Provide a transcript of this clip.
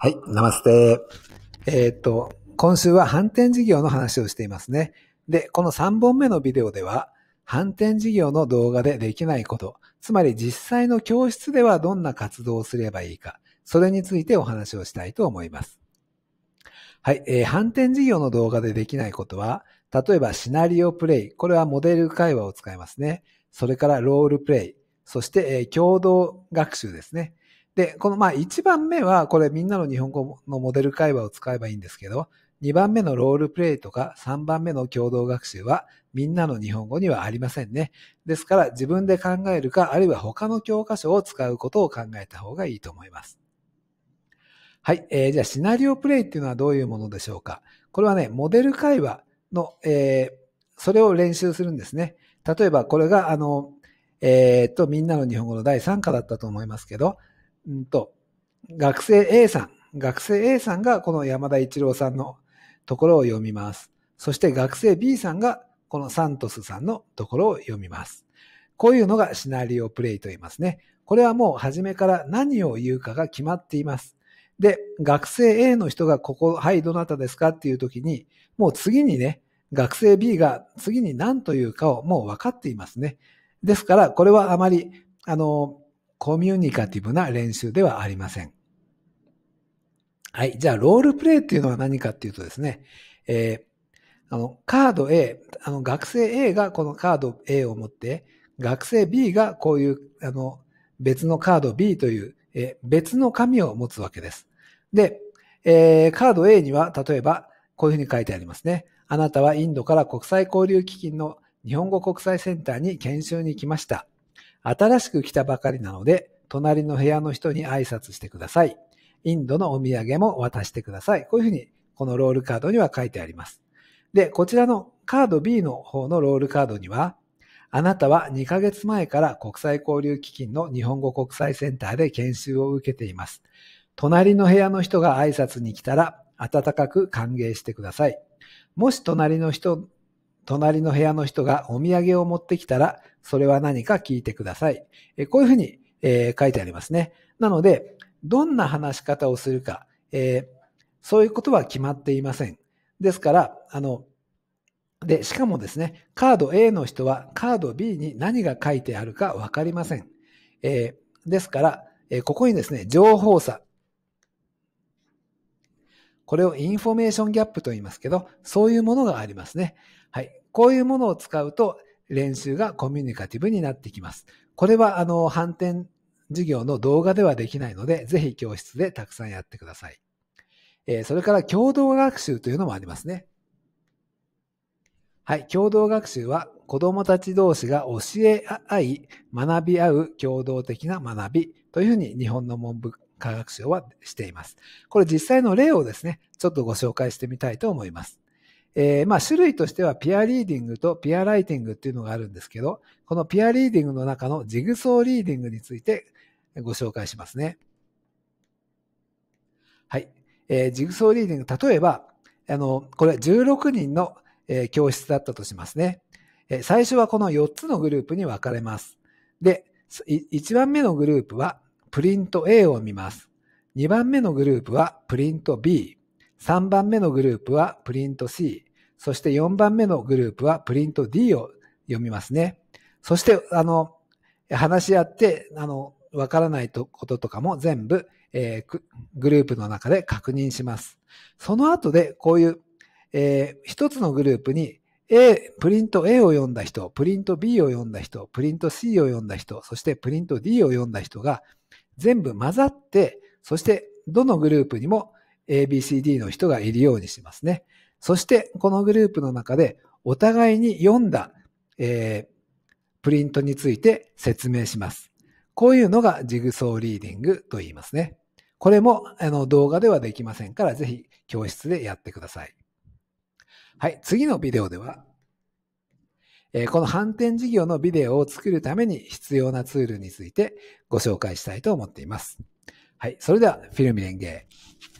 はい、ナマステ。えー、っと、今週は反転事業の話をしていますね。で、この3本目のビデオでは、反転事業の動画でできないこと、つまり実際の教室ではどんな活動をすればいいか、それについてお話をしたいと思います。はい、えー、反転事業の動画でできないことは、例えばシナリオプレイ、これはモデル会話を使いますね。それからロールプレイ、そして、えー、共同学習ですね。で、このまあ一番目は、これみんなの日本語のモデル会話を使えばいいんですけど、二番目のロールプレイとか三番目の共同学習はみんなの日本語にはありませんね。ですから自分で考えるか、あるいは他の教科書を使うことを考えた方がいいと思います。はい。えー、じゃあシナリオプレイっていうのはどういうものでしょうか。これはね、モデル会話の、えー、それを練習するんですね。例えばこれが、あの、えー、っと、みんなの日本語の第3課だったと思いますけど、うんと、学生 A さん、学生 A さんがこの山田一郎さんのところを読みます。そして学生 B さんがこのサントスさんのところを読みます。こういうのがシナリオプレイと言いますね。これはもう初めから何を言うかが決まっています。で、学生 A の人がここ、はい、どなたですかっていう時に、もう次にね、学生 B が次に何というかをもう分かっていますね。ですから、これはあまり、あの、コミュニカティブな練習ではありません。はい。じゃあ、ロールプレイっていうのは何かっていうとですね、えー、あの、カード A、あの、学生 A がこのカード A を持って、学生 B がこういう、あの、別のカード B という、えー、別の紙を持つわけです。で、えー、カード A には、例えば、こういうふうに書いてありますね。あなたはインドから国際交流基金の日本語国際センターに研修に来ました。新しく来たばかりなので、隣の部屋の人に挨拶してください。インドのお土産も渡してください。こういうふうに、このロールカードには書いてあります。で、こちらのカード B の方のロールカードには、あなたは2ヶ月前から国際交流基金の日本語国際センターで研修を受けています。隣の部屋の人が挨拶に来たら、温かく歓迎してください。もし隣の人隣の部屋の人がお土産を持ってきたら、それは何か聞いてください。えこういうふうに、え書いてありますね。なので、どんな話し方をするか、えそういうことは決まっていません。ですから、あの、で、しかもですね、カード A の人はカード B に何が書いてあるかわかりません。えー、ですから、えー、ここにですね、情報差。これをインフォメーションギャップと言いますけど、そういうものがありますね。はい。こういうものを使うと練習がコミュニカティブになってきます。これはあの、反転授業の動画ではできないので、ぜひ教室でたくさんやってください。えー、それから共同学習というのもありますね。はい、共同学習は子供たち同士が教え合い、学び合う共同的な学びというふうに日本の文部科学省はしています。これ実際の例をですね、ちょっとご紹介してみたいと思います。えー、まあ種類としてはピアリーディングとピアライティングっていうのがあるんですけど、このピアリーディングの中のジグソーリーディングについてご紹介しますね。はい。えー、ジグソーリーディング、例えば、あの、これ16人の、えー、教室だったとしますね。え最初はこの4つのグループに分かれます。で、1番目のグループはプリント A を見ます。2番目のグループはプリント B。3番目のグループはプリント C。そして4番目のグループはプリント D を読みますね。そして、あの、話し合って、あの、わからないこととかも全部、えー、グループの中で確認します。その後で、こういう、えー、一つのグループに、A、プリント A を読んだ人、プリント B を読んだ人、プリント C を読んだ人、そしてプリント D を読んだ人が全部混ざって、そしてどのグループにも ABCD の人がいるようにしますね。そしてこのグループの中でお互いに読んだ、えー、プリントについて説明します。こういうのがジグソーリーディングと言いますね。これもあの動画ではできませんから、ぜひ教室でやってください。はい、次のビデオでは、えー、この反転事業のビデオを作るために必要なツールについてご紹介したいと思っています。はい、それではフィルムレンゲー。